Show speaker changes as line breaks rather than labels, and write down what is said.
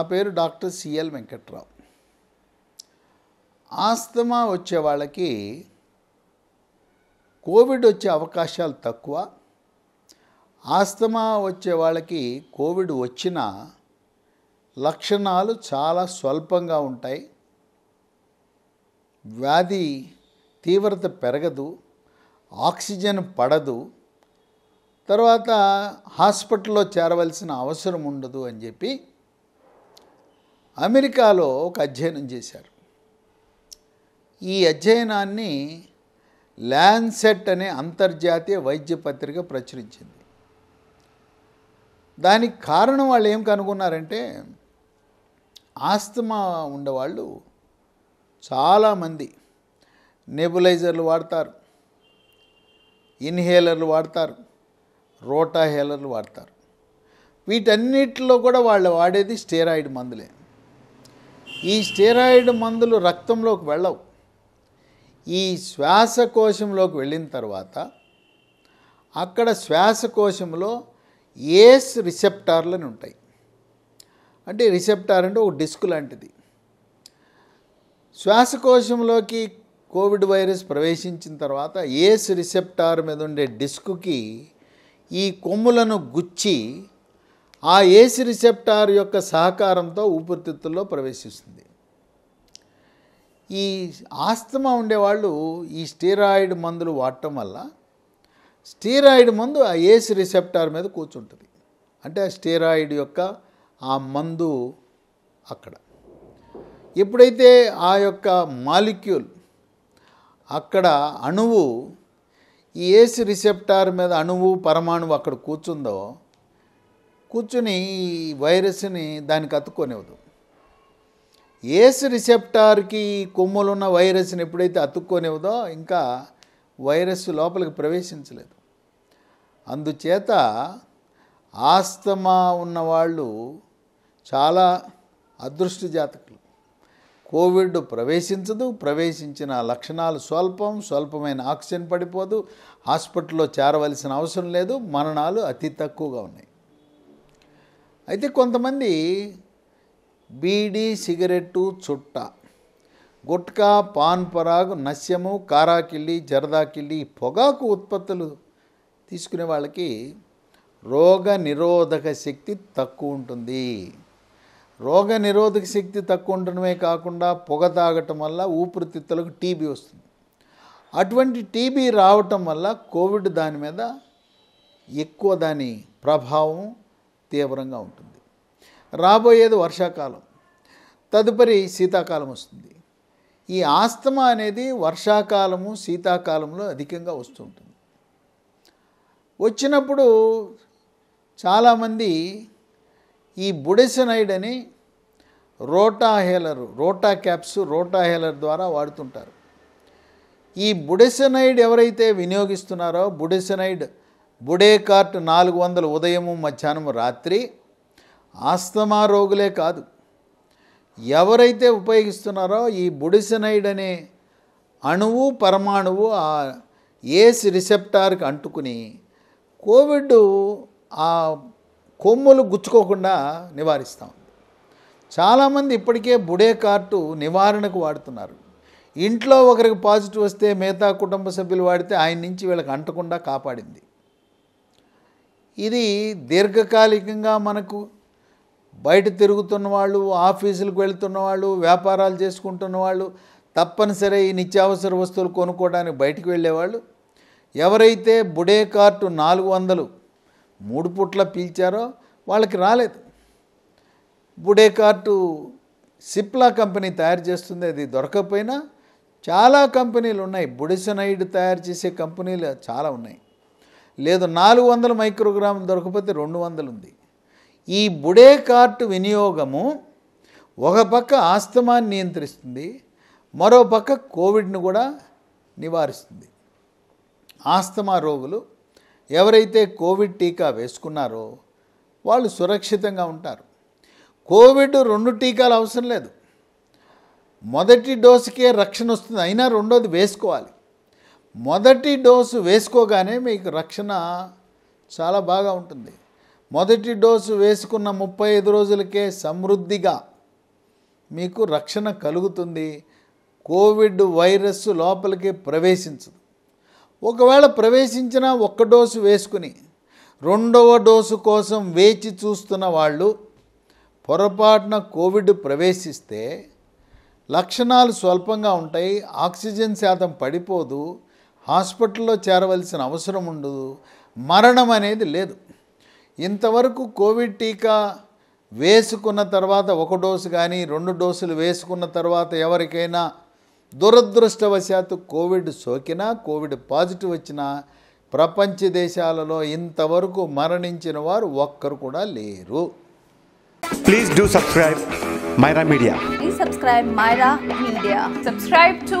నా పేరు doctor CL Venkatrao asthma వచ్చే వాళ్ళకి కోవిడ్ వచ్చే అవకాశాలు తక్కువ ఆస్తమా వచ్చే వాళ్ళకి కోవిడ్ వచ్చిన లక్షణాలు చాలా స్వల్పంగా ఉంటాయి వ్యాధి తీవ్రత పెరగదు ఆక్సిజన్ పడదు తర్వాత హాస్పిటల్లో చేరవలసిన అవసరం ఉండదు అని చెప్పి అమెరికాలో ఒక అధ్యయనం చేశారు ఈ అధ్యయనాన్ని ల్యాన్సెట్ అనే అంతర్జాతీయ వైద్య పత్రిక ప్రచురించింది దానికి కారణం వాళ్ళు ఏం కనుగొన్నారంటే ఆస్తమా ఉండేవాళ్ళు చాలామంది నెబులైజర్లు వాడతారు ఇన్హేలర్లు వాడతారు రోటాహేలర్లు వాడతారు వీటన్నిటిలో కూడా వాళ్ళు వాడేది స్టెరాయిడ్ మందులే ఈ స్టెరాయిడ్ మందులు రక్తంలోకి వెళ్ళవు ఈ శ్వాసకోశంలోకి వెళ్ళిన తర్వాత అక్కడ శ్వాసకోశంలో ఏస్ రిసెప్టార్లని ఉంటాయి అంటే రిసెప్టార్ అంటే ఒక డిస్క్ లాంటిది శ్వాసకోశంలోకి కోవిడ్ వైరస్ ప్రవేశించిన తర్వాత ఏస్ రిసెప్టార్ మీద ఉండే డిస్క్కి ఈ కొమ్ములను గుచ్చి ఆ ఏసి రిసెప్టార్ యొక్క సహకారంతో ఊపిరితిత్తుల్లో ప్రవేశిస్తుంది ఈ ఆస్తమా ఉండేవాళ్ళు ఈ స్టీరాయిడ్ మందులు వాడటం వల్ల స్టీరాయిడ్ మందు ఆ ఏసి రిసెప్టార్ మీద కూర్చుంటుంది అంటే ఆ స్టీరాయిడ్ యొక్క ఆ మందు అక్కడ ఎప్పుడైతే ఆ యొక్క మాలిక్యూల్ అక్కడ అణువు ఈ ఏసి రిసెప్టార్ మీద అణువు పరమాణువు అక్కడ కూర్చుందో కూర్చుని ఈ వైరస్ని దానికి అతుక్కొనివ్వదు ఏస్ రిసెప్టార్కి కొమ్ములు ఉన్న వైరస్ని ఎప్పుడైతే అతుక్కొనివ్వదో ఇంకా వైరస్ లోపలికి ప్రవేశించలేదు అందుచేత ఆస్తమా ఉన్నవాళ్ళు చాలా అదృష్ట జాతకులు కోవిడ్ ప్రవేశించదు ప్రవేశించిన లక్షణాలు స్వల్పం స్వల్పమైన ఆక్సిజన్ పడిపోదు హాస్పిటల్లో చేరవలసిన అవసరం లేదు మరణాలు అతి తక్కువగా ఉన్నాయి అయితే కొంతమంది బీడి సిగరెట్టు చుట్ట గుట్కా పాన్ పరాగు నస్యము కారాకిళ్ళి జరదాకిళ్ళి పొగాకు ఉత్పత్తులు తీసుకునే వాళ్ళకి రోగ నిరోధక శక్తి తక్కువ ఉంటుంది రోగ నిరోధక శక్తి తక్కువ ఉండడమే కాకుండా పొగ తాగటం వల్ల ఊపిరితిత్తులకు టీబీ వస్తుంది అటువంటి టీబీ రావటం వల్ల కోవిడ్ దాని మీద ఎక్కువ దాని ప్రభావం తీవ్రంగా ఉంటుంది రాబోయేది వర్షాకాలం తదుపరి శీతాకాలం వస్తుంది ఈ ఆస్తమా అనేది వర్షాకాలము శీతాకాలంలో అధికంగా వస్తూ ఉంటుంది వచ్చినప్పుడు చాలామంది ఈ బుడెసనైడ్ అని రోటాహేలరు రోటా క్యాప్స్ రోటాహేలర్ ద్వారా వాడుతుంటారు ఈ బుడెసనైడ్ ఎవరైతే వినియోగిస్తున్నారో బుడెసనైడ్ బుడే కార్ట్ నాలుగు వందలు ఉదయము మధ్యాహ్నము రాత్రి ఆస్తమా రోగులే కాదు ఎవరైతే ఉపయోగిస్తున్నారో ఈ బుడిసనైడ్ అనే అణువు పరమాణువు ఆ ఏస్ రిసెప్టార్కి అంటుకుని కోవిడ్ ఆ కొమ్ములు గుచ్చుకోకుండా నివారిస్తాం చాలామంది ఇప్పటికే బుడే కార్టు నివారణకు వాడుతున్నారు ఇంట్లో ఒకరికి పాజిటివ్ వస్తే మిగతా కుటుంబ సభ్యులు వాడితే ఆయన నుంచి వీళ్ళకి అంటకుండా కాపాడింది ఇది దీర్ఘకాలికంగా మనకు బయట తిరుగుతున్న వాళ్ళు ఆఫీసులకు వెళ్తున్న వాళ్ళు వ్యాపారాలు చేసుకుంటున్న వాళ్ళు తప్పనిసరి ఈ నిత్యావసర వస్తువులు కొనుక్కోవడానికి బయటికి వెళ్ళేవాళ్ళు ఎవరైతే బుడే కార్టు నాలుగు వందలు మూడు పుట్ల పీల్చారో వాళ్ళకి రాలేదు బుడే కార్టు సిప్లా కంపెనీ తయారు చేస్తుంది అది దొరకకపోయినా చాలా కంపెనీలు ఉన్నాయి బుడిసనైడ్ తయారు చేసే కంపెనీలు చాలా ఉన్నాయి లేదు నాలుగు వందల మైక్రోగ్రామ్ దొరకపోతే రెండు వందలు ఉంది ఈ బుడే కార్టు వినియోగము ఒక పక్క ఆస్తమాన్ని నియంత్రిస్తుంది మరో పక్క కోవిడ్ను కూడా నివారిస్తుంది ఆస్తమా రోగులు ఎవరైతే కోవిడ్ టీకా వేసుకున్నారో వాళ్ళు సురక్షితంగా ఉంటారు కోవిడ్ రెండు టీకాలు అవసరం లేదు మొదటి డోసుకే రక్షణ వస్తుంది అయినా రెండోది వేసుకోవాలి మొదటి డోసు వేసుకోగానే మీకు రక్షణ చాలా బాగా ఉంటుంది మొదటి డోసు వేసుకున్న ముప్పై ఐదు రోజులకే సమృద్ధిగా మీకు రక్షణ కలుగుతుంది కోవిడ్ వైరస్ లోపలికి ప్రవేశించదు ఒకవేళ ప్రవేశించినా ఒక్క డోసు వేసుకుని రెండవ డోసు కోసం వేచి చూస్తున్న వాళ్ళు పొరపాటున కోవిడ్ ప్రవేశిస్తే లక్షణాలు స్వల్పంగా ఉంటాయి ఆక్సిజన్ శాతం పడిపోదు హాస్పిటల్లో చేరవలసిన అవసరం ఉండదు మరణం అనేది లేదు ఇంతవరకు కోవిడ్ టీకా వేసుకున్న తర్వాత ఒక డోసు కానీ రెండు డోసులు వేసుకున్న తర్వాత ఎవరికైనా దురదృష్టవశాత్తు కోవిడ్ సోకినా కోవిడ్ పాజిటివ్ వచ్చినా ప్రపంచ దేశాలలో ఇంతవరకు మరణించిన వారు ఒక్కరు కూడా లేరు please do subscribe Myra media subscribe Myra media subscribe to